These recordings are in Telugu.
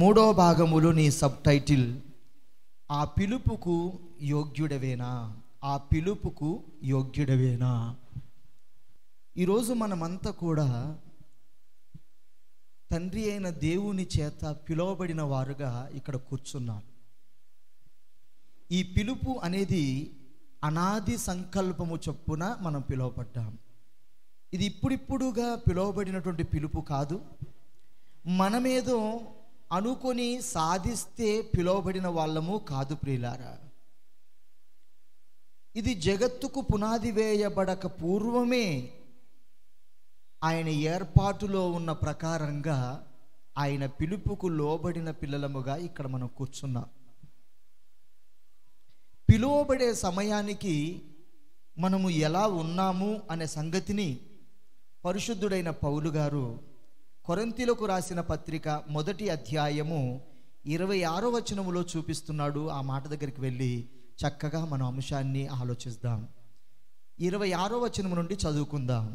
మూడో భాగములు నీ సబ్ టైటిల్ ఆ పిలుపుకు యోగ్యుడవేనా ఆ పిలుపుకు యోగ్యుడవేనా ఈరోజు మనమంతా కూడా తండ్రి అయిన దేవుని చేత పిలువబడిన వారుగా ఇక్కడ కూర్చున్నారు ఈ పిలుపు అనేది అనాది సంకల్పము చొప్పున మనం పిలువబడ్డాం ఇది ఇప్పుడిప్పుడుగా పిలువబడినటువంటి పిలుపు కాదు మనమేదో అనుకొని సాధిస్తే పిలువబడిన వాళ్ళము కాదు ప్రియులారా ఇది జగత్తుకు పునాది వేయబడక పూర్వమే ఆయన ఏర్పాటులో ఉన్న ప్రకారంగా ఆయన పిలుపుకు లోబడిన పిల్లలముగా ఇక్కడ మనం కూర్చున్నాం పిలువబడే సమయానికి మనము ఎలా ఉన్నాము అనే సంగతిని పరిశుద్ధుడైన పౌలు గారు కొరంతిలకు రాసిన పత్రిక మొదటి అధ్యాయము ఇరవై ఆరో వచనములో చూపిస్తున్నాడు ఆ మాట దగ్గరికి వెళ్ళి చక్కగా మన అంశాన్ని ఆలోచిద్దాం ఇరవై ఆరో వచనము నుండి చదువుకుందాం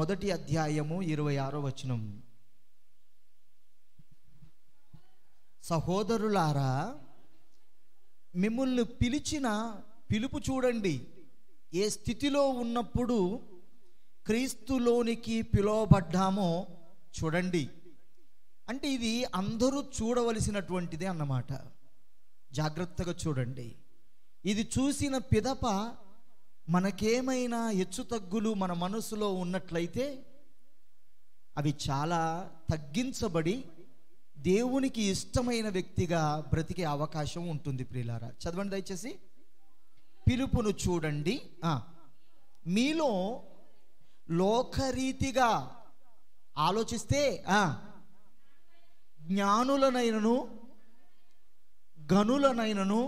మొదటి అధ్యాయము ఇరవై ఆరో వచనం సహోదరులారా మిమ్మల్ని పిలిచిన పిలుపు చూడండి ఏ స్థితిలో ఉన్నప్పుడు క్రీస్తులోనికి పిలువబడ్డామో చూడండి అంటే ఇది అందరూ చూడవలసినటువంటిదే అన్నమాట జాగ్రత్తగా చూడండి ఇది చూసిన పిదప మనకేమైనా హెచ్చు తగ్గులు మన మనసులో ఉన్నట్లయితే అవి చాలా తగ్గించబడి దేవునికి ఇష్టమైన వ్యక్తిగా బ్రతికే అవకాశం ఉంటుంది ప్రియులారా చదవండి దయచేసి పిలుపును చూడండి మీలో లోకరీతిగా ఆలోచిస్తే జ్ఞానులనైనను గనులనైనను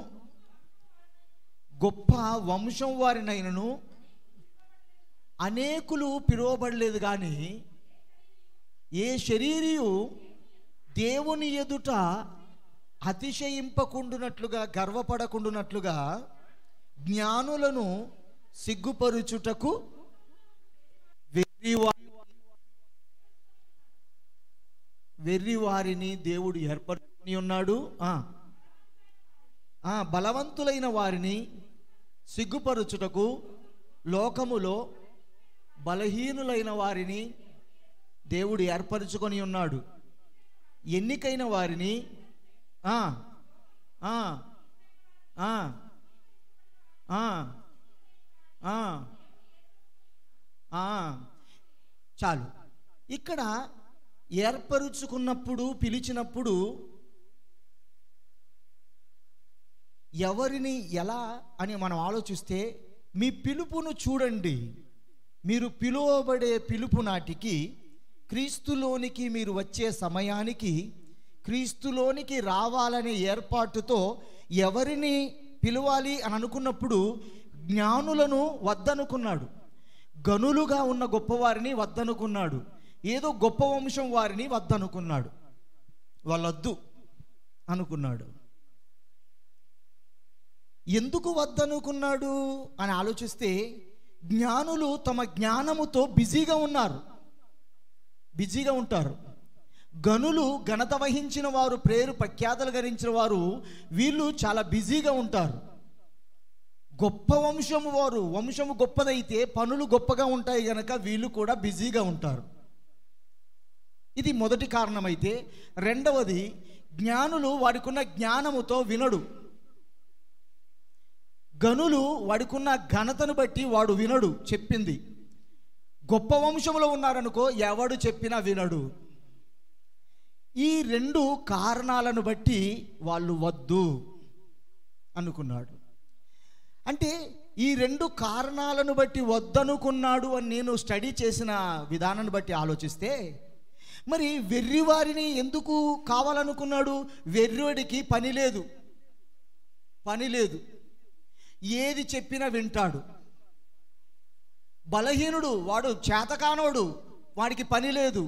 గొప్ప వంశం వారినైనను అనేకులు పిలువబడలేదు కానీ ఏ శరీరియు దేవుని ఎదుట అతిశయింపకుండునట్లుగా గర్వపడకుండునట్లుగా జ్ఞానులను సిగ్గుపరుచుటకు వెర్రి వారిని దేవుడు ఏర్పడుకుని ఉన్నాడు బలవంతులైన వారిని సిగ్గుపరుచుటకు లోకములో బలహీనులైన వారిని దేవుడు ఏర్పరచుకొని ఉన్నాడు ఎన్నికైన వారిని ఆ చాలు ఇక్కడ ఏర్పరుచుకున్నప్పుడు పిలిచినప్పుడు ఎవరిని ఎలా అని మనం ఆలోచిస్తే మీ పిలుపును చూడండి మీరు పిలువబడే పిలుపు నాటికి క్రీస్తులోనికి మీరు వచ్చే సమయానికి క్రీస్తులోనికి రావాలనే ఏర్పాటుతో ఎవరిని పిలవాలి అని అనుకున్నప్పుడు జ్ఞానులను వద్దనుకున్నాడు గనులుగా ఉన్న గొప్పవారిని వద్దనుకున్నాడు ఏదో గొప్ప వంశం వారిని వద్దనుకున్నాడు వాళ్ళొద్దు అనుకున్నాడు ఎందుకు వద్దనుకున్నాడు అని ఆలోచిస్తే జ్ఞానులు తమ జ్ఞానముతో బిజీగా ఉన్నారు బిజీగా ఉంటారు గనులు ఘనత వహించిన వారు ప్రేరు ప్రఖ్యాతలు గరించిన వారు వీళ్ళు చాలా బిజీగా ఉంటారు గొప్ప వంశము వారు వంశము గొప్పదైతే పనులు గొప్పగా ఉంటాయి కనుక వీళ్ళు కూడా బిజీగా ఉంటారు ఇది మొదటి కారణమైతే రెండవది జ్ఞానులు వాడికున్న జ్ఞానముతో వినడు గనులు వాడుకున్న ఘనతను బట్టి వాడు వినడు చెప్పింది గొప్ప వంశంలో ఉన్నారనుకో ఎవడు చెప్పినా వినడు ఈ రెండు కారణాలను బట్టి వాళ్ళు వద్దు అనుకున్నాడు అంటే ఈ రెండు కారణాలను బట్టి వద్దనుకున్నాడు అని నేను స్టడీ చేసిన విధానాన్ని బట్టి ఆలోచిస్తే మరి వెర్రివారిని ఎందుకు కావాలనుకున్నాడు వెర్రివాడికి పని లేదు పని లేదు ఏది చెప్పినా వింటాడు బలహీనుడు వాడు చేతకానోడు వాడికి పని లేదు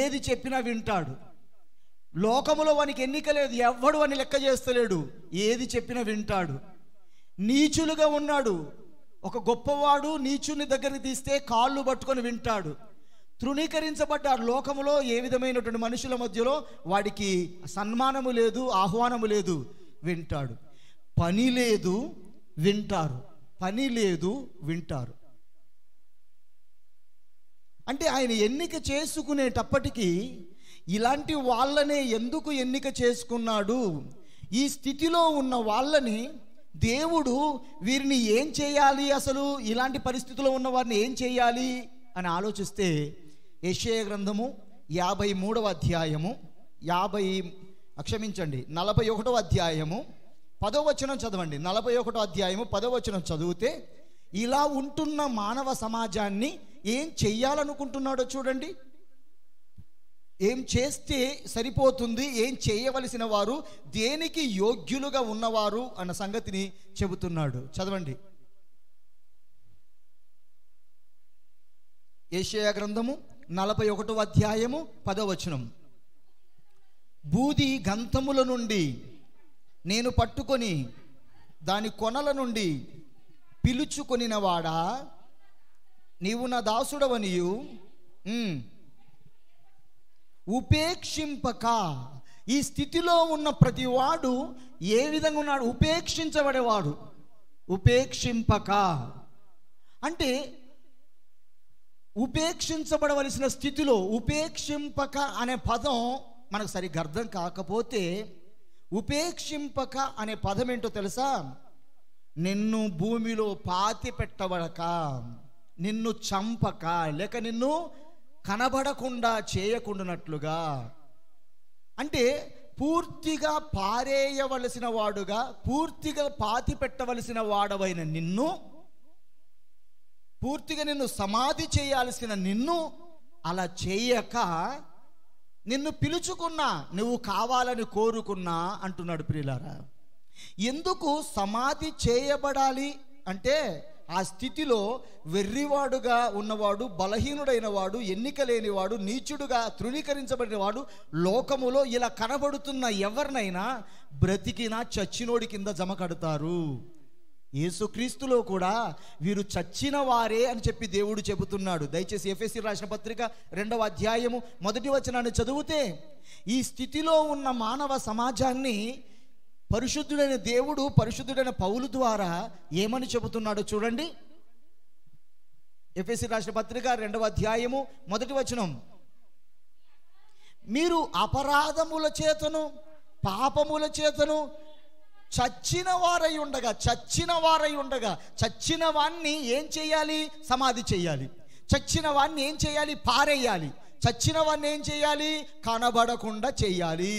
ఏది చెప్పినా వింటాడు లోకములో వానికి ఎన్నిక లేదు ఎవడు అని లెక్క చేస్తలేడు ఏది చెప్పినా వింటాడు నీచులుగా ఉన్నాడు ఒక గొప్పవాడు నీచుని దగ్గరికి తీస్తే కాళ్ళు పట్టుకొని వింటాడు తృణీకరించబడ్డ ఆ లోకములో ఏ విధమైనటువంటి మనుషుల మధ్యలో వాడికి సన్మానము లేదు ఆహ్వానము లేదు వింటాడు పని లేదు వింటారు పని లేదు వింటారు అంటే ఆయన ఎన్నిక చేసుకునేటప్పటికీ ఇలాంటి వాళ్ళనే ఎందుకు ఎన్నిక చేసుకున్నాడు ఈ స్థితిలో ఉన్న వాళ్ళని దేవుడు వీరిని ఏం చేయాలి అసలు ఇలాంటి పరిస్థితుల్లో ఉన్న వారిని ఏం చేయాలి అని ఆలోచిస్తే యషయ గ్రంథము యాభై మూడవ అధ్యాయము యాభై క్షమించండి నలభై ఒకటవ అధ్యాయము పదవచనం చదవండి నలభై ఒకటో అధ్యాయము పదవచనం చదివితే ఇలా ఉంటున్న మానవ సమాజాన్ని ఏం చెయ్యాలనుకుంటున్నాడో చూడండి ఏం చేస్తే సరిపోతుంది ఏం చేయవలసిన వారు దేనికి యోగ్యులుగా ఉన్నవారు అన్న సంగతిని చెబుతున్నాడు చదవండి ఏషియా గ్రంథము నలభై ఒకటో అధ్యాయము పదవచనం బూది గంధముల నుండి నేను పట్టుకొని దాని కొనల నుండి పిలుచుకొనినవాడా నీవు నా దాసుడవనియు ఉపేక్షింపక ఈ స్థితిలో ఉన్న ప్రతివాడు ఏ విధంగా ఉన్నాడు ఉపేక్షించబడేవాడు ఉపేక్షింపక అంటే ఉపేక్షించబడవలసిన స్థితిలో ఉపేక్షింపక అనే పదం మనకు సరిగ్గా అర్థం కాకపోతే ఉపేక్షింపక అనే పదం ఏంటో తెలుసా నిన్ను భూమిలో పాతి పెట్టబడక నిన్ను చంపక లేక నిన్ను కనబడకుండా చేయకుండానట్లుగా అంటే పూర్తిగా పారేయవలసిన వాడుగా పూర్తిగా పాతి పెట్టవలసిన వాడవైన నిన్ను పూర్తిగా నిన్ను సమాధి చేయాల్సిన నిన్ను అలా చేయక నిన్ను పిలుచుకున్నా నువ్వు కావాలని కోరుకున్నా అంటున్నాడు ప్రియులారా ఎందుకు సమాధి చేయబడాలి అంటే ఆ స్థితిలో వెర్రివాడుగా ఉన్నవాడు బలహీనుడైన వాడు ఎన్నిక లేనివాడు నీచుడుగా తృణీకరించబడిన వాడు లోకములో ఇలా కనబడుతున్న ఎవరినైనా బ్రతికినా చచ్చినోడి కింద జమ కడతారు ఏసుక్రీస్తులో కూడా వీరు చచ్చిన వారే అని చెప్పి దేవుడు చెబుతున్నాడు దయచేసి ఎఫ్ఎస్సి రాసిన పత్రిక రెండవ అధ్యాయము మొదటి వచనాన్ని చదివితే ఈ స్థితిలో ఉన్న మానవ సమాజాన్ని పరిశుద్ధుడైన దేవుడు పరిశుద్ధుడైన పౌలు ద్వారా ఏమని చెబుతున్నాడో చూడండి ఎఫ్ఎస్సి రాష్ట్ర పత్రిక రెండవ అధ్యాయము మొదటి వచనం మీరు అపరాధముల చేతను పాపముల చేతను చచ్చిన వారై ఉండగా చచ్చిన వారై ఉండగా చచ్చిన వాణ్ణి ఏం చేయాలి సమాధి చేయాలి చచ్చిన వాణ్ణి ఏం చేయాలి పారేయాలి చచ్చిన వాణ్ణి ఏం చేయాలి కనబడకుండా చేయాలి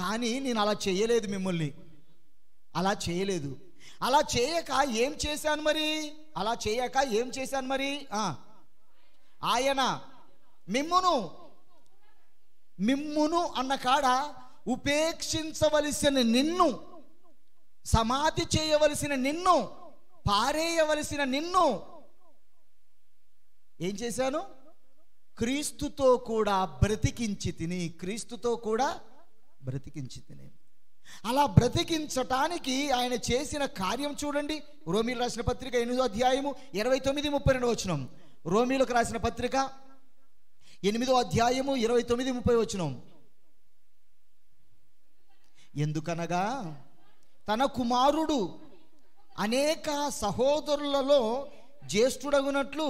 కానీ నేను అలా చేయలేదు మిమ్మల్ని అలా చేయలేదు అలా చేయక ఏం చేశాను మరి అలా చేయక ఏం చేశాను మరి ఆయన మిమ్మును మిమ్మును అన్న కాడ ఉపేక్షించవలసిన నిన్ను సమాధి చేయవలసిన నిన్ను పారేయవలసిన నిన్ను ఏం చేశాను క్రీస్తుతో కూడా బ్రతికించి తిని క్రీస్తుతో కూడా బ్రతికించింది అలా బ్రతికించటానికి ఆయన చేసిన కార్యం చూడండి రోమిలు రాసిన పత్రిక ఎనిమిదో అధ్యాయము ఇరవై తొమ్మిది ముప్పై రెండు వచనం రోమిలకు రాసిన పత్రిక ఎనిమిదో అధ్యాయము ఇరవై తొమ్మిది ముప్పై వచనం ఎందుకనగా తన కుమారుడు అనేక సహోదరులలో జ్యేష్ఠుడగునట్లు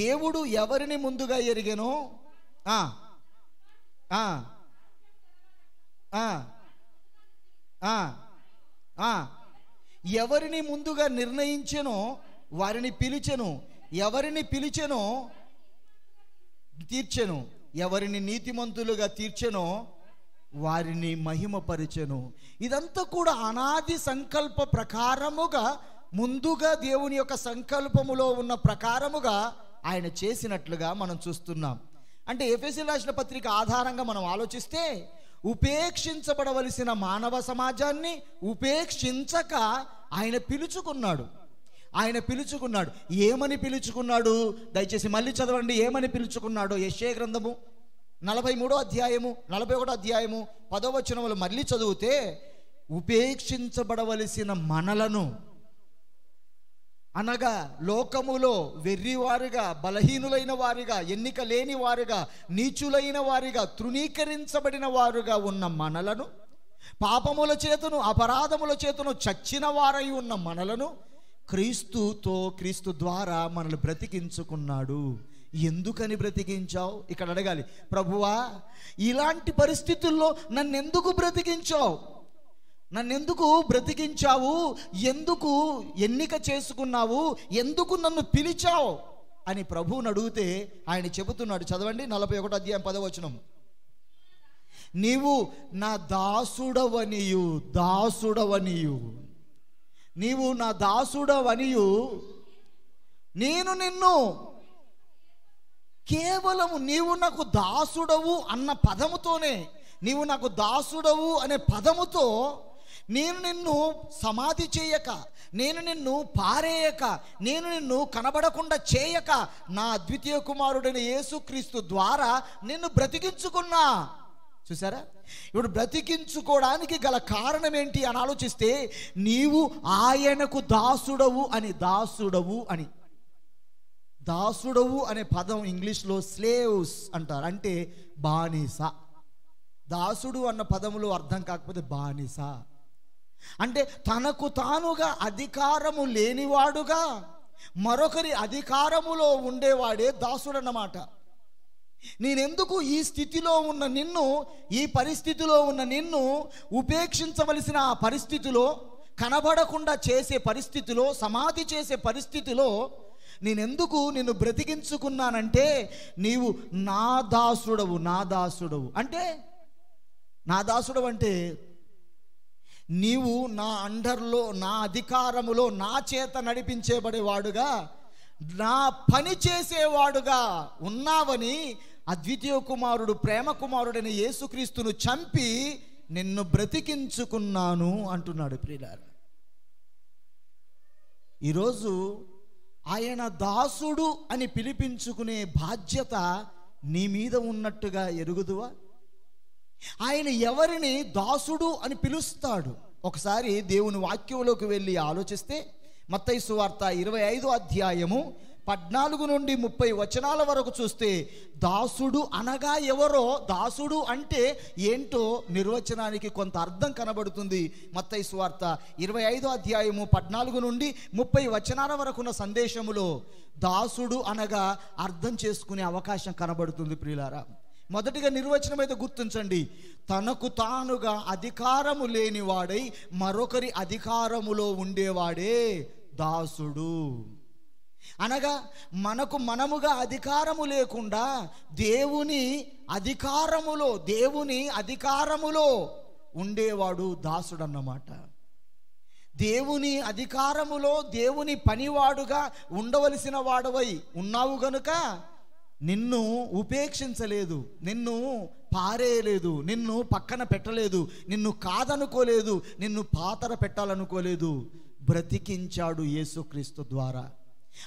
దేవుడు ఎవరిని ముందుగా ఎరిగానో ఎవరిని ముందుగా నిర్ణయించెనో వారిని పిలిచెను ఎవరిని పిలిచెనో తీర్చెను ఎవరిని నీతిమంతులుగా తీర్చెనో వారిని మహిమపరిచెను ఇదంతా కూడా అనాది సంకల్ప ప్రకారముగా ముందుగా దేవుని యొక్క సంకల్పములో ఉన్న ప్రకారముగా ఆయన చేసినట్లుగా మనం చూస్తున్నాం అంటే ఎఫ్ఎస్సి రాసిన పత్రిక ఆధారంగా మనం ఆలోచిస్తే ఉపేక్షించబడవలసిన మానవ సమాజాన్ని ఉపేక్షించక ఆయన పిలుచుకున్నాడు ఆయన పిలుచుకున్నాడు ఏమని పిలుచుకున్నాడు దయచేసి మళ్ళీ చదవండి ఏమని పిలుచుకున్నాడు యశే గ్రంథము నలభై మూడో అధ్యాయము నలభై ఒకటో అధ్యాయము పదో మళ్ళీ చదివితే ఉపేక్షించబడవలసిన మనలను అనగా లోకములో వెర్రివారుగా బలహీనులైన వారుగా ఎన్నిక లేని వారుగా నీచులైన వారిగా తృణీకరించబడిన వారుగా ఉన్న మనలను పాపముల చేతును అపరాధముల చేతును చచ్చిన వారై ఉన్న మనలను క్రీస్తుతో క్రీస్తు ద్వారా మనల్ని బ్రతికించుకున్నాడు ఎందుకని బ్రతికించావు ఇక్కడ అడగాలి ప్రభువా ఇలాంటి పరిస్థితుల్లో నన్ను ఎందుకు బ్రతికించావు నన్నెందుకు బ్రతికించావు ఎందుకు ఎన్నిక చేసుకున్నావు ఎందుకు నన్ను పిలిచావు అని ప్రభువుని అడిగితే ఆయన చెబుతున్నాడు చదవండి నలభై ఒకటి అధ్యాయం పదవచనం నీవు నా దాసుడవనియు దాసుడవనియు నీవు నా దాసుడవనియు నేను నిన్ను కేవలము నీవు నాకు దాసుడవు అన్న పదముతోనే నీవు నాకు దాసుడవు అనే పదముతో నేను నిన్ను సమాధి చేయక నేను నిన్ను పారేయక నేను నిన్ను కనబడకుండా చేయక నా అద్వితీయ కుమారుడైన యేసుక్రీస్తు ద్వారా నిన్ను బ్రతికించుకున్నా చూసారా ఇప్పుడు బ్రతికించుకోవడానికి గల కారణం ఏంటి అని ఆలోచిస్తే నీవు ఆయనకు దాసుడవు అని దాసుడవు అని దాసుడవు అనే పదం ఇంగ్లీష్లో స్లేవ్స్ అంటారు అంటే బానిస దాసుడు అన్న పదములో అర్థం కాకపోతే బానిసా అంటే తనకు తానుగా అధికారము లేనివాడుగా మరొకరి అధికారములో ఉండేవాడే దాసుడు అన్నమాట నేనెందుకు ఈ స్థితిలో ఉన్న నిన్ను ఈ పరిస్థితిలో ఉన్న నిన్ను ఉపేక్షించవలసిన ఆ పరిస్థితిలో కనబడకుండా చేసే పరిస్థితిలో సమాధి చేసే పరిస్థితిలో నేనెందుకు నిన్ను బ్రతికించుకున్నానంటే నీవు నా దాసుడవు నా దాసుడవు అంటే నా దాసుడవు అంటే నీవు నా అండర్లో నా అధికారములో నా చేత నడిపించేబడేవాడుగా నా పని చేసేవాడుగా ఉన్నావని అద్వితీయ కుమారుడు ప్రేమ కుమారుడైన యేసుక్రీస్తును చంపి నిన్ను బ్రతికించుకున్నాను అంటున్నాడు ప్రియులారు ఈరోజు ఆయన దాసుడు అని పిలిపించుకునే బాధ్యత నీ మీద ఉన్నట్టుగా ఎరుగుదువా ఆయన ఎవరిని దాసుడు అని పిలుస్తాడు ఒకసారి దేవుని వాక్యంలోకి వెళ్ళి ఆలోచిస్తే మత్తైసు వార్త ఇరవై ఐదు అధ్యాయము పద్నాలుగు నుండి ముప్పై వచనాల వరకు చూస్తే దాసుడు అనగా ఎవరో దాసుడు అంటే ఏంటో నిర్వచనానికి కొంత అర్థం కనబడుతుంది మత్తైసు సువార్త ఇరవై ఐదో అధ్యాయము పద్నాలుగు నుండి ముప్పై వచనాల వరకున్న సందేశములో దాసుడు అనగా అర్థం చేసుకునే అవకాశం కనబడుతుంది ప్రియులారా మొదటిగా నిర్వచనం అయితే గుర్తించండి తనకు తానుగా అధికారము లేనివాడై మరొకరి అధికారములో ఉండేవాడే దాసుడు అనగా మనకు మనముగా అధికారము లేకుండా దేవుని అధికారములో దేవుని అధికారములో ఉండేవాడు దాసుడు అన్నమాట దేవుని అధికారములో దేవుని పనివాడుగా ఉండవలసిన వాడవై ఉన్నావు గనుక నిన్ను ఉపేక్షించలేదు నిన్ను పారేయలేదు నిన్ను పక్కన పెట్టలేదు నిన్ను కాదనుకోలేదు నిన్ను పాతర పెట్టాలనుకోలేదు బ్రతికించాడు యేసుక్రీస్తు ద్వారా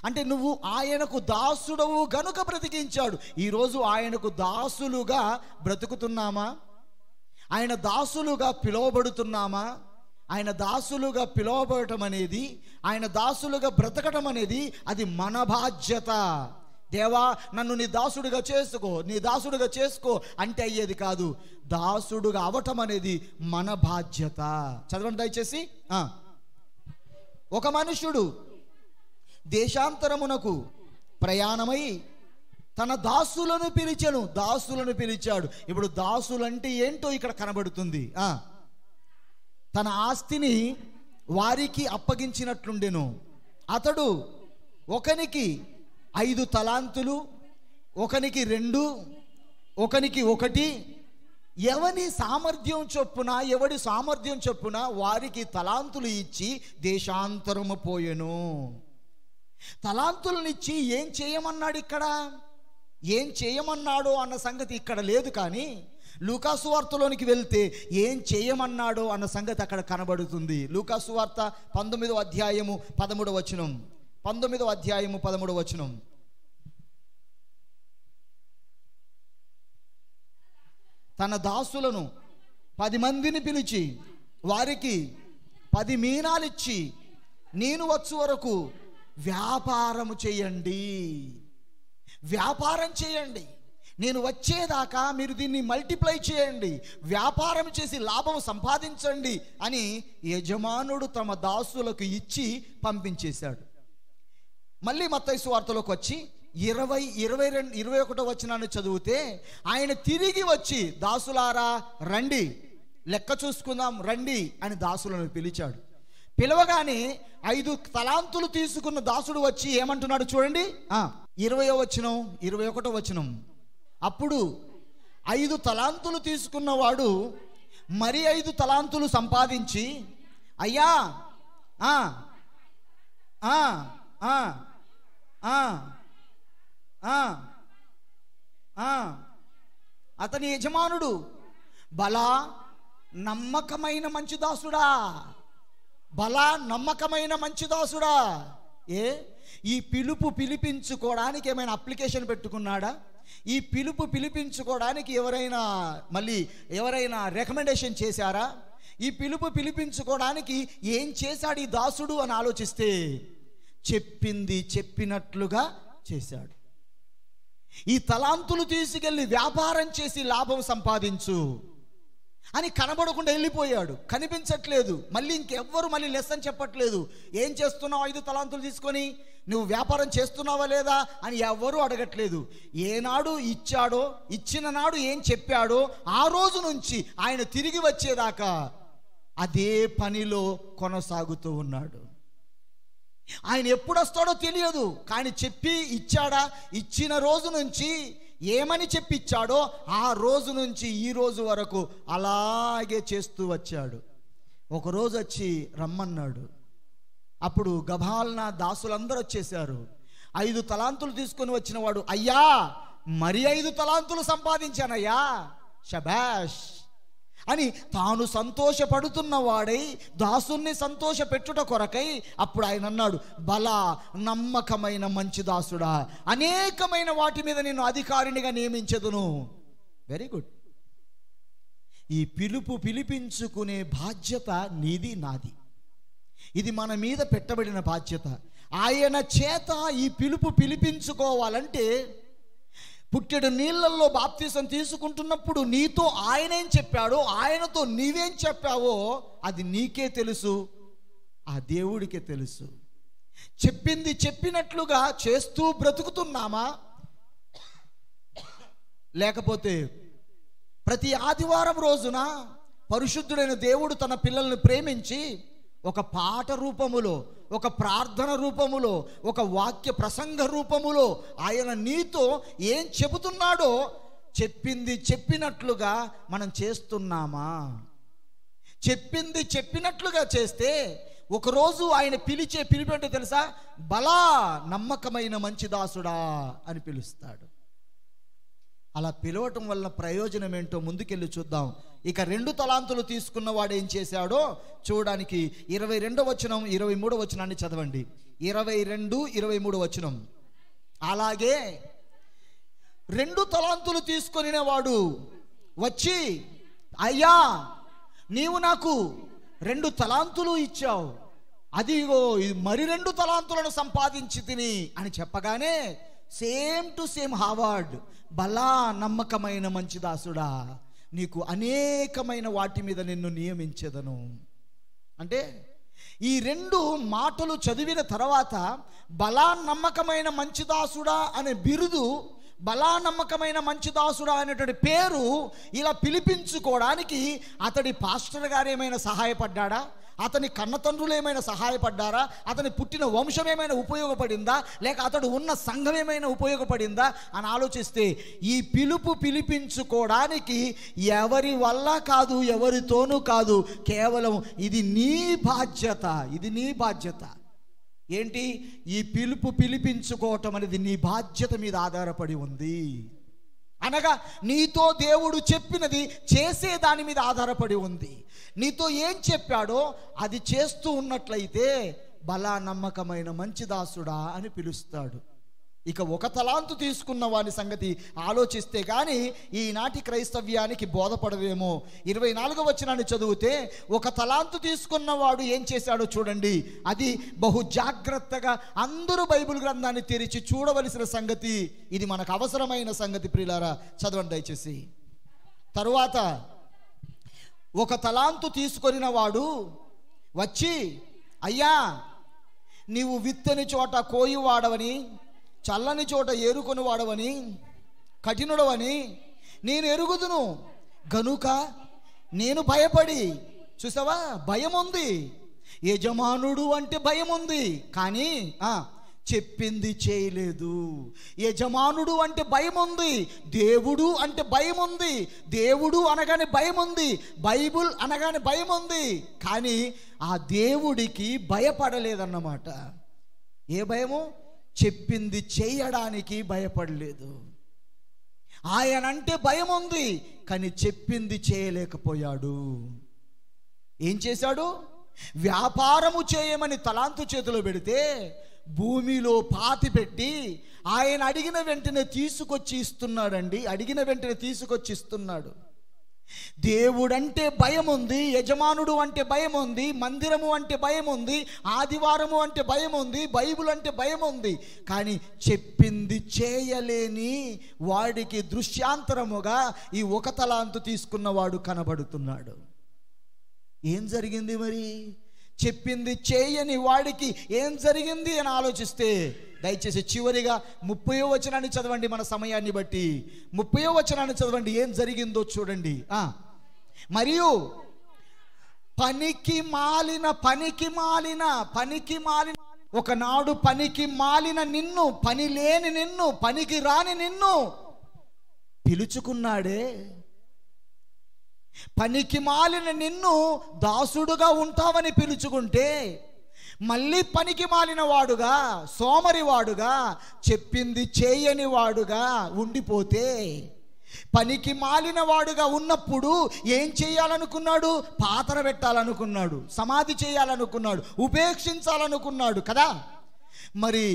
అంటే నువ్వు ఆయనకు దాసుడవు గనుక బ్రతికించాడు ఈరోజు ఆయనకు దాసులుగా బ్రతుకుతున్నామా ఆయన దాసులుగా పిలువబడుతున్నామా ఆయన దాసులుగా పిలువబడటం అనేది ఆయన దాసులుగా బ్రతకటం అనేది అది మన బాధ్యత దేవా నన్ను నీ దాసుడుగా చేసుకో నీ దాసుడుగా చేసుకో అంటే అయ్యేది కాదు దాసుడుగా అవటం అనేది మన బాధ్యత చదవండి దయచేసి ఒక మనుష్యుడు దేశాంతరమునకు ప్రయాణమై తన దాసులను పిలిచాను దాసులను పిలిచాడు ఇప్పుడు దాసులంటే ఏంటో ఇక్కడ కనబడుతుంది తన ఆస్తిని వారికి అప్పగించినట్లుండెను అతడు ఒకనికి ఐదు తలాంతులు ఒకనికి రెండు ఒకనికి ఒకటి ఎవని సామర్థ్యం చొప్పున ఎవడి సామర్థ్యం చొప్పున వారికి తలాంతులు ఇచ్చి దేశాంతరము పోయెను తలాంతులనిచ్చి ఏం చేయమన్నాడు ఇక్కడ ఏం చేయమన్నాడో అన్న సంగతి ఇక్కడ లేదు కానీ లూకాసు వార్తలోనికి వెళ్తే ఏం చేయమన్నాడో అన్న సంగతి అక్కడ కనబడుతుంది లూకాసు వార్త పంతొమ్మిదో అధ్యాయము పదమూడవ వచనం పంతొమ్మిదవ అధ్యాయము పదమూడు వచనం తన దాసులను పది మందిని పిలిచి వారికి పది మీనాలిచ్చి నేను వచ్చు వరకు వ్యాపారము చేయండి వ్యాపారం చేయండి నేను వచ్చేదాకా మీరు దీన్ని మల్టిప్లై చేయండి వ్యాపారం చేసి లాభం సంపాదించండి అని యజమానుడు తమ దాసులకు ఇచ్చి పంపించేశాడు మళ్ళీ మత్తైసు వార్తలోకి వచ్చి ఇరవై ఇరవై రెండు ఇరవై ఒకటో వచ్చినాన్ని చదివితే ఆయన తిరిగి వచ్చి దాసులారా రండి లెక్క చూసుకుందాం రండి అని దాసులను పిలిచాడు పిలవగానే ఐదు తలాంతులు తీసుకున్న దాసుడు వచ్చి ఏమంటున్నాడు చూడండి ఇరవయో వచనం ఇరవై ఒకటో వచనం అప్పుడు ఐదు తలాంతులు తీసుకున్నవాడు మరి ఐదు తలాంతులు సంపాదించి అయ్యా అతని యజమానుడు బలా నమ్మకమైన మంచి దాసుడా బలా నమ్మకమైన మంచి దాసుడా ఏ ఈ పిలుపు పిలిపించుకోవడానికి ఏమైనా అప్లికేషన్ పెట్టుకున్నాడా ఈ పిలుపు పిలిపించుకోవడానికి ఎవరైనా మళ్ళీ ఎవరైనా రికమెండేషన్ చేశారా ఈ పిలుపు పిలిపించుకోవడానికి ఏం చేశాడు ఈ దాసుడు అని ఆలోచిస్తే చెప్పింది చెప్పినట్లుగా చేశాడు ఈ తలాంతులు తీసుకెళ్ళి వ్యాపారం చేసి లాభం సంపాదించు అని కనబడకుండా వెళ్ళిపోయాడు కనిపించట్లేదు మళ్ళీ ఇంకెవ్వరు మళ్ళీ లెసన్ చెప్పట్లేదు ఏం చేస్తున్నావు ఐదు తలాంతులు తీసుకొని నువ్వు వ్యాపారం చేస్తున్నావా లేదా అని ఎవ్వరూ అడగట్లేదు ఏనాడు ఇచ్చాడో ఇచ్చిన నాడు ఏం చెప్పాడో ఆ రోజు నుంచి ఆయన తిరిగి వచ్చేదాకా అదే పనిలో కొనసాగుతూ ఉన్నాడు ఆయన ఎప్పుడు వస్తాడో తెలియదు కానీ చెప్పి ఇచ్చాడా ఇచ్చిన రోజు నుంచి ఏమని చెప్పి ఇచ్చాడో ఆ రోజు నుంచి ఈ రోజు వరకు అలాగే చేస్తూ వచ్చాడు ఒకరోజు వచ్చి రమ్మన్నాడు అప్పుడు గభాల్న దాసులందరూ వచ్చేసారు ఐదు తలాంతులు తీసుకొని వచ్చినవాడు అయ్యా మరి ఐదు తలాంతులు సంపాదించానయ్యా షబాష్ అని తాను సంతోషపడుతున్నవాడై దాసుని సంతోషపెట్టుట కొరకై అప్పుడు ఆయన అన్నాడు బల నమ్మకమైన మంచి దాసుడా అనేకమైన వాటి మీద నేను అధికారినిగా నియమించదును వెరీ గుడ్ ఈ పిలుపు పిలిపించుకునే బాధ్యత నీది నాది ఇది మన మీద పెట్టబడిన బాధ్యత ఆయన చేత ఈ పిలుపు పిలిపించుకోవాలంటే పుట్టెడు నీళ్ళల్లో బాప్తీసం తీసుకుంటున్నప్పుడు నీతో ఆయన ఏం చెప్పాడో ఆయనతో నీవేం చెప్పావో అది నీకే తెలుసు ఆ దేవుడికే తెలుసు చెప్పింది చెప్పినట్లుగా చేస్తూ బ్రతుకుతున్నామా లేకపోతే ప్రతి ఆదివారం రోజున పరిశుద్ధుడైన దేవుడు తన పిల్లల్ని ప్రేమించి ఒక పాట రూపములో ఒక ప్రార్థన రూపములో ఒక వాక్య ప్రసంగ రూపములో ఆయన నీతో ఏం చెబుతున్నాడో చెప్పింది చెప్పినట్లుగా మనం చేస్తున్నామా చెప్పింది చెప్పినట్లుగా చేస్తే ఒకరోజు ఆయన పిలిచే పిలిపేంటో తెలుసా బలా నమ్మకమైన మంచి దాసుడా అని పిలుస్తాడు అలా పిలవటం వల్ల ప్రయోజనం ఏంటో ముందుకెళ్ళి చూద్దాం ఇక రెండు తలాంతులు తీసుకున్న వాడు ఏం చేశాడో చూడడానికి ఇరవై రెండో వచనం ఇరవై మూడో వచనాన్ని చదవండి ఇరవై రెండు ఇరవై మూడు వచనం అలాగే రెండు తలాంతులు తీసుకొని వాడు వచ్చి అయ్యా నీవు నాకు రెండు తలాంతులు ఇచ్చావు అదిగో మరి రెండు తలాంతులను సంపాదించి తిని అని చెప్పగానే సేమ్ టు సేమ్ హావార్డ్ బలా నమ్మకమైన మంచి దాసుడా నీకు అనేకమైన వాటి మీద నిన్ను నియమించేదను అంటే ఈ రెండు మాటలు చదివిన తర్వాత బలా నమ్మకమైన మంచి దాసుడా అనే బిరుదు బలా నమ్మకమైన మంచి దాసుడా అనేటువంటి పేరు ఇలా పిలిపించుకోవడానికి అతడి పాస్టర్ గారు ఏమైనా సహాయపడ్డా అతని కన్నతండ్రులు ఏమైనా సహాయపడ్డారా అతని పుట్టిన వంశం ఏమైనా ఉపయోగపడిందా లేక అతడు ఉన్న సంఘం ఏమైనా ఉపయోగపడిందా అని ఆలోచిస్తే ఈ పిలుపు పిలిపించుకోవడానికి ఎవరి వల్ల కాదు ఎవరితోనూ కాదు కేవలం ఇది నీ బాధ్యత ఇది నీ బాధ్యత ఏంటి ఈ పిలుపు పిలిపించుకోవటం అనేది నీ బాధ్యత మీద ఆధారపడి ఉంది అనగా నీతో దేవుడు చెప్పినది చేసే దాని మీద ఆధారపడి ఉంది నీతో ఏం చెప్పాడో అది చేస్తూ ఉన్నట్లయితే బలా నమ్మకమైన మంచి దాసుడా అని పిలుస్తాడు ఇక ఒక తలాంతు తీసుకున్న వాని సంగతి ఆలోచిస్తే కానీ ఈనాటి క్రైస్తవ్యానికి బోధపడవేమో ఇరవై నాలుగో వచనాన్ని చదివితే ఒక తలాంతు తీసుకున్నవాడు ఏం చేశాడో చూడండి అది బహు జాగ్రత్తగా అందరూ బైబిల్ గ్రంథాన్ని తెరిచి చూడవలసిన సంగతి ఇది మనకు అవసరమైన సంగతి ప్రియులారా చదవండి దయచేసి తరువాత ఒక తలాంతు తీసుకొనిన వాడు వచ్చి అయ్యా నీవు విత్తని చోట కోయి వాడవని చల్లని చోట ఏరుకొని వాడవని కఠినుడవని నేను ఎరుగుదును గనుక నేను భయపడి చూసావా భయం ఉంది యజమానుడు అంటే భయం ఉంది కానీ చెప్పింది చేయలేదు యజమానుడు అంటే భయం ఉంది దేవుడు అంటే భయం ఉంది దేవుడు అనగానే భయం ఉంది బైబుల్ అనగానే భయం ఉంది కానీ ఆ దేవుడికి భయపడలేదన్నమాట ఏ భయము చెప్పింది చేయడానికి భయపడలేదు ఆయన అంటే భయం ఉంది కానీ చెప్పింది చేయలేకపోయాడు ఏం చేశాడు వ్యాపారము చేయమని తలాంతు చేతిలో పెడితే భూమిలో పాతి పెట్టి ఆయన అడిగిన వెంటనే తీసుకొచ్చి ఇస్తున్నాడండి అడిగిన వెంటనే తీసుకొచ్చి ఇస్తున్నాడు దేవుడంటే భయం ఉంది యజమానుడు అంటే భయం ఉంది మందిరము అంటే భయం ఉంది ఆదివారము అంటే భయం ఉంది బైబుల్ అంటే భయం ఉంది కానీ చెప్పింది చేయలేని వాడికి దృశ్యాంతరముగా ఈ ఒక తలాంతు తీసుకున్నవాడు కనబడుతున్నాడు ఏం జరిగింది మరి చెప్పింది చేయని వాడికి ఏం జరిగింది అని ఆలోచిస్తే దయచేసి చివరిగా ముప్పయో వచనాన్ని చదవండి మన సమయాన్ని బట్టి ముప్పయో వచనాన్ని చదవండి ఏం జరిగిందో చూడండి మరియు పనికి మాలిన పనికి మాలిన పనికి మాలిన ఒకనాడు పనికి మాలిన నిన్ను పని లేని నిన్ను పనికి రాని నిన్ను పిలుచుకున్నాడే పనికి మాలిన నిన్ను దాసుడుగా ఉంటావని పిలుచుకుంటే మళ్ళీ పనికి మాలిన వాడుగా సోమరి వాడుగా చెప్పింది చేయని వాడుగా ఉండిపోతే పనికి మాలిన వాడుగా ఉన్నప్పుడు ఏం చేయాలనుకున్నాడు పాతర పెట్టాలనుకున్నాడు సమాధి చేయాలనుకున్నాడు ఉపేక్షించాలనుకున్నాడు కదా మరి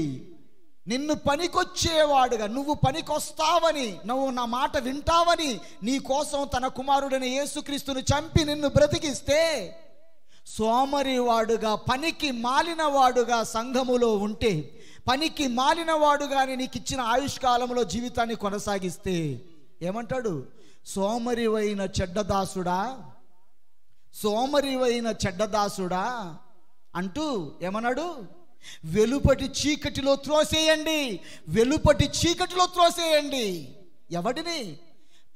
నిన్ను పనికొచ్చేవాడుగా నువ్వు పనికొస్తావని నువ్వు నా మాట వింటావని నీ కోసం తన కుమారుడైన యేసుక్రీస్తును చంపి నిన్ను బ్రతికిస్తే సోమరివాడుగా పనికి మాలినవాడుగా సంఘములో ఉంటే పనికి మాలినవాడుగానే నీకు ఇచ్చిన ఆయుష్కాలంలో జీవితాన్ని కొనసాగిస్తే ఏమంటాడు సోమరివైన చెడ్డదాసుడా సోమరివైన చెడ్డదాసుడా అంటూ ఏమన్నాడు వెలుపటి చీకటిలో త్రోసేయండి వెలుపటి చీకటిలో త్రోసేయండి ఎవడిని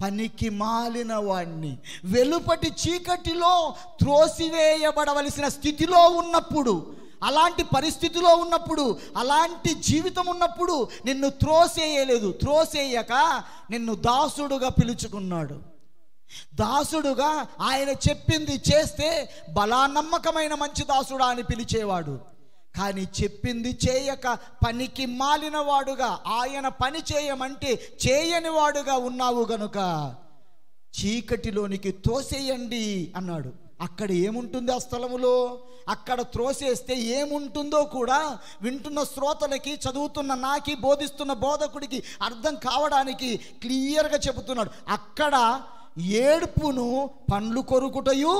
పనికి మాలిన వాణ్ణి వెలుపటి చీకటిలో త్రోసివేయబడవలసిన స్థితిలో ఉన్నప్పుడు అలాంటి పరిస్థితిలో ఉన్నప్పుడు అలాంటి జీవితం ఉన్నప్పుడు నిన్ను త్రోసేయలేదు త్రోసేయక నిన్ను దాసుడుగా పిలుచుకున్నాడు దాసుడుగా ఆయన చెప్పింది చేస్తే బలానమ్మకమైన మంచి దాసుడా అని పిలిచేవాడు కానీ చెప్పింది చేయక పనికి మాలినవాడుగా ఆయన పని చేయమంటే చేయని వాడుగా ఉన్నావు గనుక చీకటిలోనికి తోసేయండి అన్నాడు అక్కడ ఏముంటుంది ఆ స్థలములో అక్కడ త్రోసేస్తే ఏముంటుందో కూడా వింటున్న శ్రోతలకి చదువుతున్న నాకి బోధిస్తున్న బోధకుడికి అర్థం కావడానికి క్లియర్గా చెబుతున్నాడు అక్కడ ఏడుపును పండ్లు కొరుకుటయు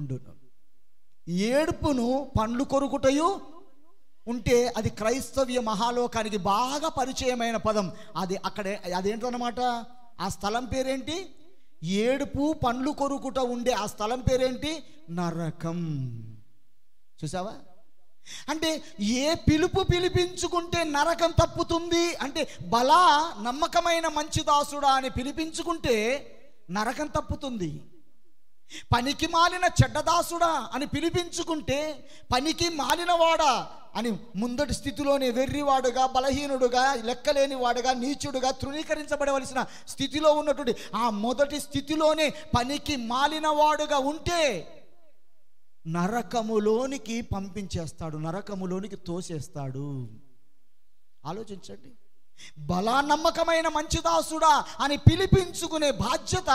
ఉండును ఏడుపును పండ్లు కొరుకుటయు ఉంటే అది క్రైస్తవ్య మహాలోకానికి బాగా పరిచయమైన పదం అది అక్కడ అదేంటనమాట ఆ స్థలం పేరేంటి ఏడుపు పండ్లు కొరుకుట ఉండే ఆ స్థలం పేరేంటి నరకం చూసావా అంటే ఏ పిలుపు పిలిపించుకుంటే నరకం తప్పుతుంది అంటే బలా నమ్మకమైన మంచి దాసుడా అని పిలిపించుకుంటే నరకం తప్పుతుంది పనికి మాలిన చెడ్డదాసుడా అని పిలిపించుకుంటే పనికి మాలినవాడా అని ముందటి స్థితిలోనే వెర్రివాడుగా బలహీనుడుగా లెక్కలేని వాడుగా నీచుడుగా తృణీకరించబడవలసిన స్థితిలో ఉన్నటువంటి ఆ మొదటి స్థితిలోనే పనికి మాలినవాడుగా ఉంటే నరకములోనికి పంపించేస్తాడు నరకములోనికి తోసేస్తాడు ఆలోచించండి బలా నమ్మకమైన మంచిదాసుడా అని పిలిపించుకునే బాధ్యత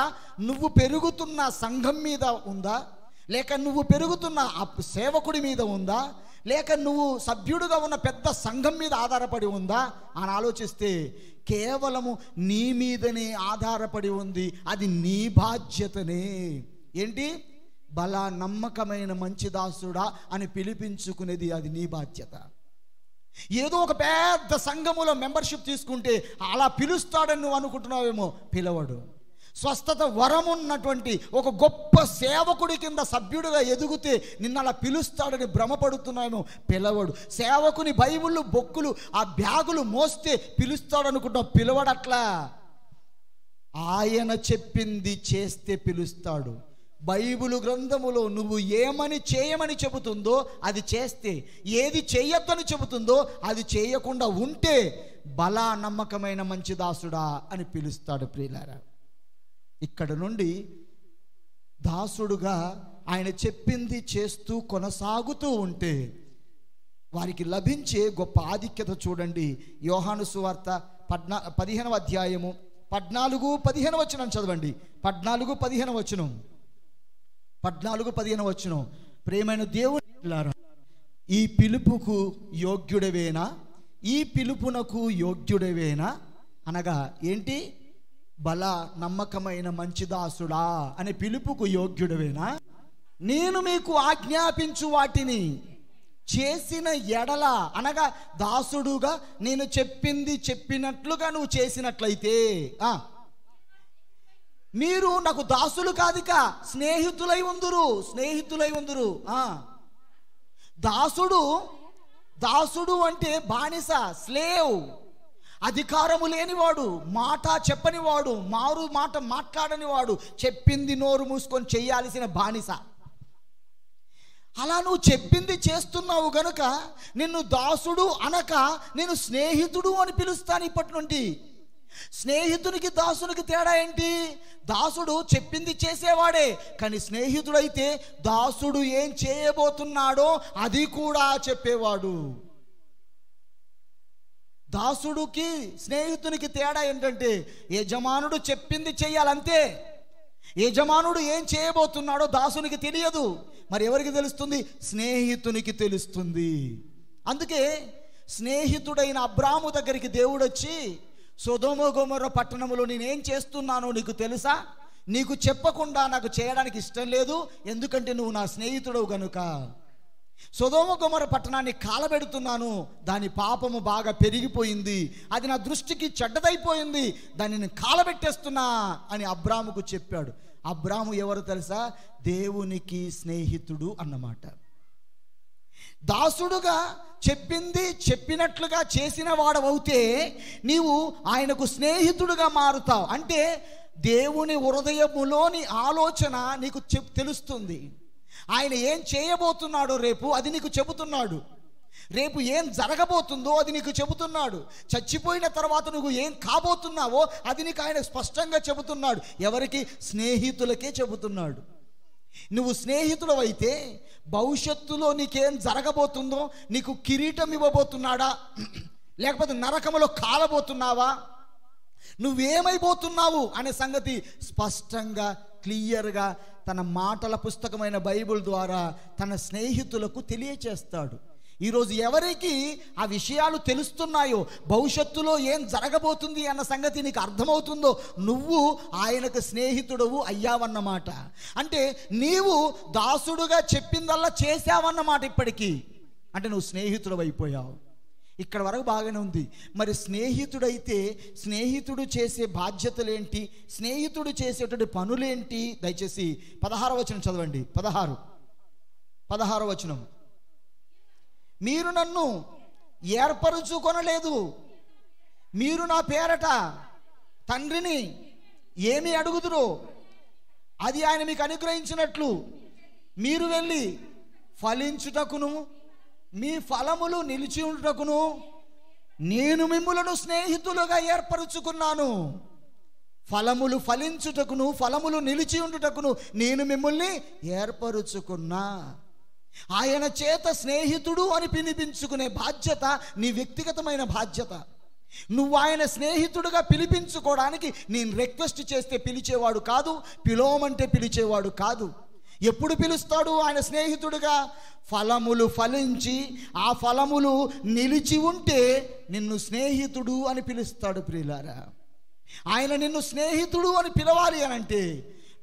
నువ్వు పెరుగుతున్న సంఘం మీద ఉందా లేక నువ్వు పెరుగుతున్న సేవకుడి మీద ఉందా లేక నువ్వు సభ్యుడుగా ఉన్న పెద్ద సంఘం మీద ఆధారపడి ఉందా అని ఆలోచిస్తే కేవలము నీ మీదనే ఆధారపడి ఉంది అది నీ బాధ్యతనే ఏంటి బల నమ్మకమైన మంచి దాసుడా అని పిలిపించుకునేది అది నీ బాధ్యత ఏదో ఒక పెద్ద సంఘములో మెంబర్షిప్ తీసుకుంటే అలా పిలుస్తాడని నువ్వు అనుకుంటున్నావేమో పిలవడు స్వస్థత వరం ఉన్నటువంటి ఒక గొప్ప సేవకుడి కింద సభ్యుడిగా ఎదుగుతే నిన్న అలా పిలుస్తాడని భ్రమపడుతున్నాను పిలవడు సేవకుని బైబుళ్ళు బొక్కులు ఆ బ్యాగులు మోస్తే పిలుస్తాడనుకుంటాం పిలవడట్లా ఆయన చెప్పింది చేస్తే పిలుస్తాడు బైబిలు గ్రంథములో నువ్వు ఏమని చేయమని చెబుతుందో అది చేస్తే ఏది చేయొద్దని చెబుతుందో అది చేయకుండా ఉంటే బల నమ్మకమైన మంచి దాసుడా అని పిలుస్తాడు ప్రియులారా ఇక్కడ నుండి దాసుడుగా ఆయన చెప్పింది చేస్తూ కొనసాగుతూ ఉంటే వారికి లభించే గొప్ప ఆధిక్యత చూడండి యోహాను సువార్త పద్నా పదిహేనవ అధ్యాయము పద్నాలుగు పదిహేను వచనం చదవండి పద్నాలుగు పదిహేను వచనం పద్నాలుగు పదిహేను వచ్చిన ప్రేమైన దేవుడు ఈ పిలుపుకు యోగ్యుడవేనా ఈ పిలుపునకు యోగ్యుడవేనా అనగా ఏంటి బల నమ్మకమైన మంచి దాసుడా అనే పిలుపుకు యోగ్యుడవేనా నేను మీకు ఆజ్ఞాపించు వాటిని చేసిన ఎడల అనగా దాసుడుగా నేను చెప్పింది చెప్పినట్లుగా నువ్వు చేసినట్లయితే మీరు నాకు దాసులు కాదిక స్నేహితులై ఉందురు స్నేహితులై ఉందురు దాసుడు దాసుడు అంటే బానిస స్లేవ్ అధికారము లేనివాడు మాట చెప్పనివాడు మారు మాట మాట్లాడనివాడు చెప్పింది నోరు మూసుకొని చేయాల్సిన బానిస అలా నువ్వు చెప్పింది చేస్తున్నావు గనుక నిన్ను దాసుడు అనక నేను స్నేహితుడు అని పిలుస్తాను ఇప్పటి నుండి స్నేహితునికి దాసునికి తేడా ఏంటి దాసుడు చెప్పింది చేసేవాడే కానీ స్నేహితుడైతే దాసుడు ఏం చేయబోతున్నాడో అది కూడా చెప్పేవాడు దాసుడికి స్నేహితునికి తేడా ఏంటంటే యజమానుడు చెప్పింది చేయాలంతే యజమానుడు ఏం చేయబోతున్నాడో దాసునికి తెలియదు మరి ఎవరికి తెలుస్తుంది స్నేహితునికి తెలుస్తుంది అందుకే స్నేహితుడైన అబ్రాము దగ్గరికి దేవుడు వచ్చి సొదోమ గోమర పట్టణంలో నేనేం చేస్తున్నానో నీకు తెలుసా నీకు చెప్పకుండా నాకు చేయడానికి ఇష్టం లేదు ఎందుకంటే నువ్వు నా స్నేహితుడవు గనుక సొదోమ పట్టణాన్ని కాలబెడుతున్నాను దాని పాపము బాగా పెరిగిపోయింది అది నా దృష్టికి చెడ్డదైపోయింది దానిని కాలబెట్టేస్తున్నా అని అబ్రాముకు చెప్పాడు అబ్రాము ఎవరు తెలుసా దేవునికి స్నేహితుడు అన్నమాట దాసుడుగా చెప్పింది చెప్పినట్లుగా చేసిన వాడవవుతే నీవు ఆయనకు స్నేహితుడుగా మారుతావు అంటే దేవుని హృదయములోని ఆలోచన నీకు చెప్ తెలుస్తుంది ఆయన ఏం చేయబోతున్నాడు రేపు అది నీకు చెబుతున్నాడు రేపు ఏం జరగబోతుందో అది నీకు చెబుతున్నాడు చచ్చిపోయిన తర్వాత నువ్వు ఏం కాబోతున్నావో అది నీకు ఆయన స్పష్టంగా చెబుతున్నాడు ఎవరికి స్నేహితులకే చెబుతున్నాడు నువ్వు స్నేహితుడు అయితే భవిష్యత్తులో నీకేం జరగబోతుందో నీకు కిరీటం ఇవ్వబోతున్నాడా లేకపోతే నరకములో కాలబోతున్నావా నువ్వేమైపోతున్నావు అనే సంగతి స్పష్టంగా క్లియర్గా తన మాటల పుస్తకమైన బైబిల్ ద్వారా తన స్నేహితులకు తెలియచేస్తాడు ఈరోజు ఎవరికి ఆ విషయాలు తెలుస్తున్నాయో భవిష్యత్తులో ఏం జరగబోతుంది అన్న సంగతి నీకు అర్థమవుతుందో నువ్వు ఆయనకు స్నేహితుడవు అయ్యావన్నమాట అంటే నీవు దాసుడుగా చెప్పిందల్లా చేశావన్నమాట ఇప్పటికీ అంటే నువ్వు స్నేహితుడు అయిపోయావు ఇక్కడ వరకు బాగానే ఉంది మరి స్నేహితుడైతే స్నేహితుడు చేసే బాధ్యతలేంటి స్నేహితుడు చేసేటువంటి పనులేంటి దయచేసి పదహారవచనం చదవండి పదహారు పదహారవచనం మీరు నన్ను ఏర్పరుచుకొనలేదు మీరు నా పేరట తండ్రిని ఏమి అడుగుదురో అది ఆయన మీకు అనుగ్రహించినట్లు మీరు వెళ్ళి ఫలించుటకును మీ ఫలములు నిలిచి ఉండుటకును నేను మిమ్ములను స్నేహితులుగా ఏర్పరుచుకున్నాను ఫలములు ఫలించుటకును ఫలములు నిలిచి ఉండుటకును నేను మిమ్మల్ని ఏర్పరుచుకున్నా ఆయన చేత స్నేహితుడు అని పిలిపించుకునే బాధ్యత నీ వ్యక్తిగతమైన బాధ్యత నువ్వు ఆయన స్నేహితుడుగా పిలిపించుకోవడానికి నేను రిక్వెస్ట్ చేస్తే పిలిచేవాడు కాదు పిలవమంటే పిలిచేవాడు కాదు ఎప్పుడు పిలుస్తాడు ఆయన స్నేహితుడుగా ఫలములు ఫలించి ఆ ఫలములు నిలిచి ఉంటే నిన్ను స్నేహితుడు అని పిలుస్తాడు ప్రియులారా ఆయన నిన్ను స్నేహితుడు అని పిలవాలి అని అంటే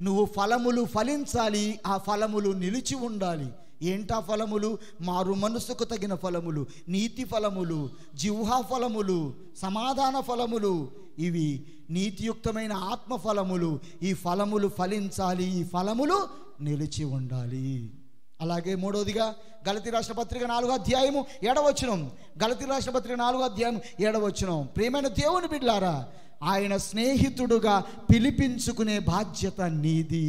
నువ్వు ఫలములు ఫలించాలి ఆ ఫలములు నిలిచి ఉండాలి ఏంటా ఫలములు మారు మనసుకు తగిన ఫలములు నీతి ఫలములు జిహ్వా ఫలములు సమాధాన ఫలములు ఇవి నీతియుక్తమైన ఆత్మ ఫలములు ఈ ఫలములు ఫలించాలి ఈ ఫలములు నిలిచి ఉండాలి అలాగే మూడవదిగా గలతి రాష్ట్ర పత్రిక నాలుగో అధ్యాయము ఏడవచనం గలతి రాష్ట్ర పత్రిక నాలుగో అధ్యాయం ఏడవచనం ప్రేమైన దేవుని బిడ్లారా ఆయన స్నేహితుడుగా పిలిపించుకునే బాధ్యత నీది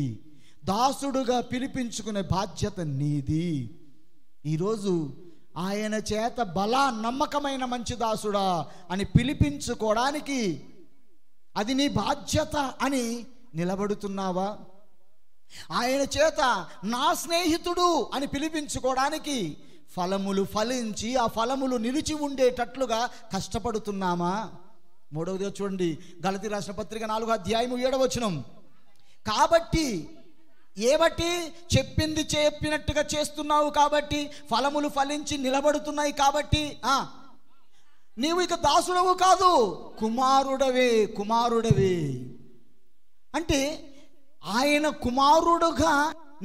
దాసుడుగా పిలిపించుకునే బాధ్యత నీది ఈరోజు ఆయన చేత బల నమ్మకమైన మంచి దాసుడా అని పిలిపించుకోవడానికి అది నీ బాధ్యత అని నిలబడుతున్నావా ఆయన చేత నా స్నేహితుడు అని పిలిపించుకోవడానికి ఫలములు ఫలించి ఆ ఫలములు నిలిచి ఉండేటట్లుగా కష్టపడుతున్నామా మూడవది చూడండి గలతి రాసిన పత్రిక నాలుగు అధ్యాయము ఏడవచనం కాబట్టి ఏబట్టి చెప్పింది చెప్పినట్టుగా చేస్తున్నావు కాబట్టి ఫలములు ఫలించి నిలబడుతున్నాయి కాబట్టి నీవు ఇక దాసుడవు కాదు కుమారుడవే కుమారుడవే అంటే ఆయన కుమారుడుగా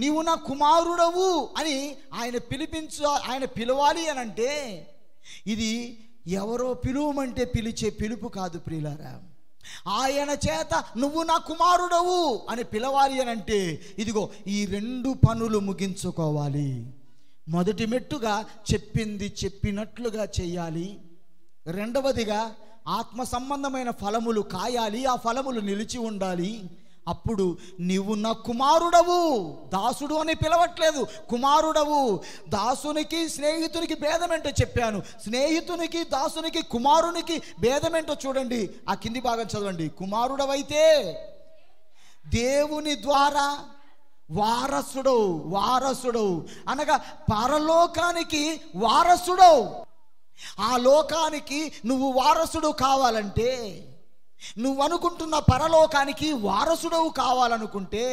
నీవు నా కుమారుడవు అని ఆయన పిలిపించ ఆయన పిలవాలి అని అంటే ఇది ఎవరో పిలువమంటే పిలిచే పిలుపు కాదు ప్రియులారా ఆయన చేత నువ్వు నా కుమారుడవు అని పిలవాలి అని అంటే ఇదిగో ఈ రెండు పనులు ముగించుకోవాలి మొదటి మెట్టుగా చెప్పింది చెప్పినట్లుగా చేయాలి రెండవదిగా ఆత్మ సంబంధమైన ఫలములు కాయాలి ఆ ఫలములు నిలిచి ఉండాలి అప్పుడు నీవు నా కుమారుడవు దాసుడు అని పిలవట్లేదు కుమారుడవు దాసునికి స్నేహితునికి భేదమేంటో చెప్పాను స్నేహితునికి దాసునికి కుమారునికి భేదమేంటో చూడండి ఆ కింది భాగం చదవండి కుమారుడవైతే దేవుని ద్వారా వారసుడవు వారసుడవు అనగా పరలోకానికి వారసుడవు ఆ లోకానికి నువ్వు వారసుడు కావాలంటే నువ్వు అనుకుంటున్న పరలోకానికి వారసుడవు కావాలనుకుంటే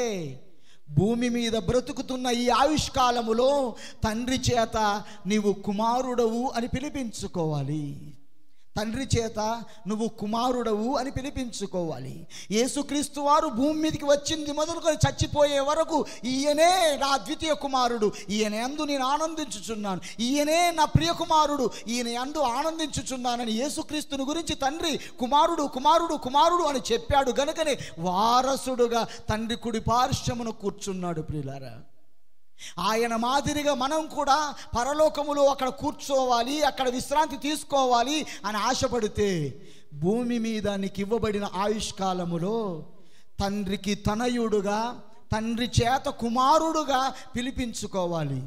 భూమి మీద బ్రతుకుతున్న ఈ ఆయుష్కాలములో తండ్రి చేత నీవు కుమారుడవు అని పిలిపించుకోవాలి తండ్రి చేత నువ్వు కుమారుడవు అని పిలిపించుకోవాలి యేసుక్రీస్తు వారు భూమి మీదకి వచ్చింది మొదలుకొని చచ్చిపోయే వరకు ఈయనే నా ద్వితీయ కుమారుడు ఈయన అందు నేను ఆనందించుచున్నాను ఈయనే నా ప్రియ కుమారుడు ఈయన అందు ఆనందించుచున్నానని యేసుక్రీస్తుని గురించి తండ్రి కుమారుడు కుమారుడు కుమారుడు అని చెప్పాడు గనుకనే వారసుడుగా తండ్రి కుడి పార్శ్వమును కూర్చున్నాడు ప్రియులారా ఆయన మాదిరిగా మనం కూడా పరలోకములో అక్కడ కూర్చోవాలి అక్కడ విశ్రాంతి తీసుకోవాలి అని ఆశపడితే భూమి మీద నీకు ఇవ్వబడిన ఆయుష్కాలములో తండ్రికి తనయుడుగా తండ్రి చేత కుమారుడుగా పిలిపించుకోవాలి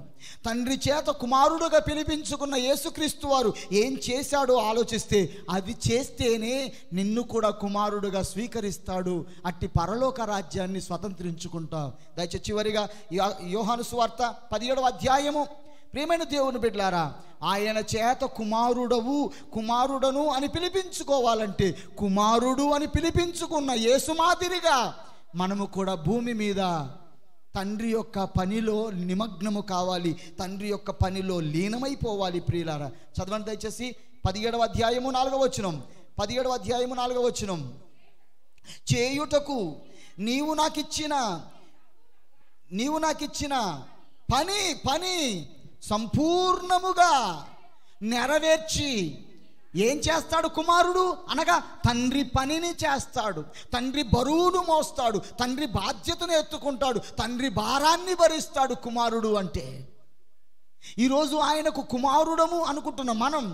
తండ్రి చేత కుమారుడుగా పిలిపించుకున్న యేసుక్రీస్తు వారు ఏం చేశాడో ఆలోచిస్తే అది చేస్తేనే నిన్ను కూడా కుమారుడుగా స్వీకరిస్తాడు అట్టి పరలోక రాజ్యాన్ని స్వతంత్రించుకుంటా దయచే చివరిగా యోహాను సువార్త పదిహేడవ అధ్యాయము ప్రేమైన దేవుని బిడ్లారా ఆయన చేత కుమారుడవు కుమారుడను అని పిలిపించుకోవాలంటే కుమారుడు అని పిలిపించుకున్న యేసు మాదిరిగా మనము కూడా భూమి మీద తండ్రి యొక్క పనిలో నిమగ్నము కావాలి తండ్రి యొక్క పనిలో లీనమైపోవాలి ప్రియులారా చదవండి దయచేసి పదిహేడవ అధ్యాయము నాలుగవ వచ్చినం పదిహేడవ అధ్యాయము నాలుగవ వచ్చినం చేయుటకు నీవు నాకిచ్చిన నీవు నాకిచ్చిన పని పని సంపూర్ణముగా నెరవేర్చి ఏం చేస్తాడు కుమారుడు అనగా తండ్రి పనిని చేస్తాడు తండ్రి బరువును మోస్తాడు తండ్రి బాధ్యతను ఎత్తుకుంటాడు తండ్రి భారాన్ని భరిస్తాడు కుమారుడు అంటే ఈరోజు ఆయనకు కుమారుడము అనుకుంటున్న మనం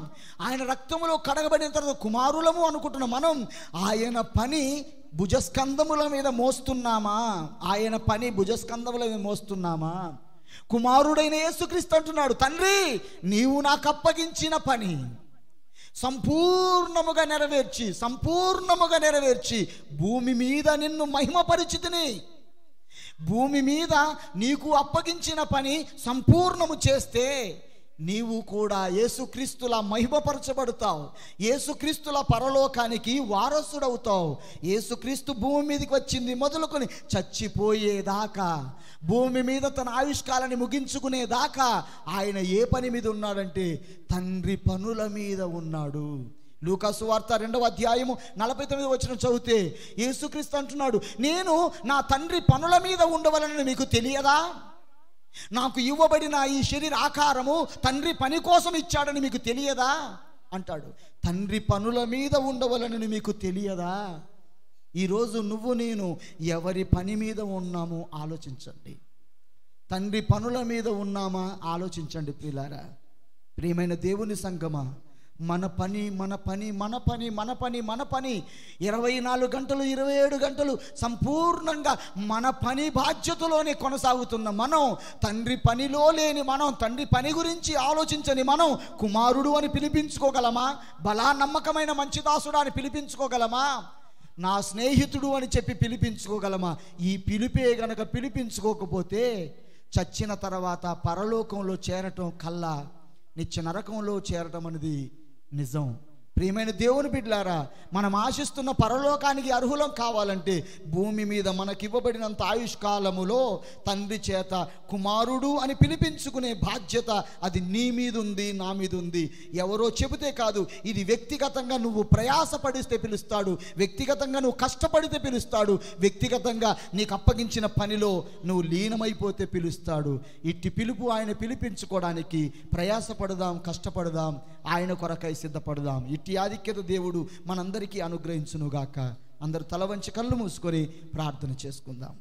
ఆయన రక్తములో కడగబడిన తర్వాత కుమారులము అనుకుంటున్న మనం ఆయన పని భుజస్కంధముల మీద మోస్తున్నామా ఆయన పని భుజస్కంధముల మీద మోస్తున్నామా కుమారుడైన యేసుక్రీస్తు అంటున్నాడు తండ్రి నీవు నాకు అప్పగించిన పని సంపూర్ణముగా నెరవేర్చి సంపూర్ణముగా నెరవేర్చి భూమి మీద నిన్ను మహిమపరిచితిని భూమి మీద నీకు అప్పగించిన పని సంపూర్ణము చేస్తే నీవు కూడా యేసుక్రీస్తుల మహిమపరచబడతావు యేసుక్రీస్తుల పరలోకానికి వారసుడవుతావు యేసుక్రీస్తు భూమి మీదకి వచ్చింది మొదలుకొని చచ్చిపోయేదాకా భూమి మీద తన ఆవిష్కారాన్ని ముగించుకునేదాకా ఆయన ఏ పని మీద ఉన్నాడంటే తండ్రి పనుల మీద ఉన్నాడు లూకాసు వార్త రెండవ అధ్యాయము నలభై తొమ్మిది వచ్చిన చదివితే యేసుక్రీస్తు అంటున్నాడు నేను నా తండ్రి పనుల మీద ఉండవలనని మీకు తెలియదా నాకు ఇవ్వబడిన ఈ శరీర ఆకారము తండ్రి పని కోసం ఇచ్చాడని మీకు తెలియదా అంటాడు తండ్రి పనుల మీద ఉండవలనని మీకు తెలియదా ఈరోజు నువ్వు నేను ఎవరి పని మీద ఉన్నామో ఆలోచించండి తండ్రి పనుల మీద ఉన్నామా ఆలోచించండి పిల్లారా ప్రియమైన దేవుని సంగమా మన పని మన పని మన పని మన పని మన పని ఇరవై నాలుగు గంటలు ఇరవై ఏడు గంటలు సంపూర్ణంగా మన పని బాధ్యతలోనే కొనసాగుతున్న మనం తండ్రి పనిలో లేని మనం తండ్రి పని గురించి ఆలోచించని మనం కుమారుడు అని పిలిపించుకోగలమా బలా నమ్మకమైన మంచి దాసుడు అని పిలిపించుకోగలమా నా స్నేహితుడు అని చెప్పి పిలిపించుకోగలమా ఈ పిలిపే గనక పిలిపించుకోకపోతే చచ్చిన తర్వాత పరలోకంలో చేరటం కల్లా నిత్య నరకంలో చేరటం అనేది నిజం ప్రియమైన దేవుని బిడ్లారా మనం ఆశిస్తున్న పరలోకానికి అర్హులం కావాలంటే భూమి మీద మనకి ఇవ్వబడినంత ఆయుష్కాలములో తండ్రి చేత కుమారుడు అని పిలిపించుకునే బాధ్యత అది నీ మీద ఉంది నా మీద ఉంది ఎవరో చెబితే కాదు ఇది వ్యక్తిగతంగా నువ్వు ప్రయాసపడిస్తే పిలుస్తాడు వ్యక్తిగతంగా నువ్వు కష్టపడితే పిలుస్తాడు వ్యక్తిగతంగా నీకు అప్పగించిన పనిలో నువ్వు లీనమైపోతే పిలుస్తాడు ఇట్టి పిలుపు ఆయన పిలిపించుకోవడానికి ప్రయాసపడదాం కష్టపడదాం ఆయన కొరకై సిద్ధపడదాం ఇట్టి ఆధిక్యత దేవుడు మనందరికీ అనుగ్రహించునుగాక అందరూ తల వంచి కళ్ళు మూసుకొని ప్రార్థన చేసుకుందాం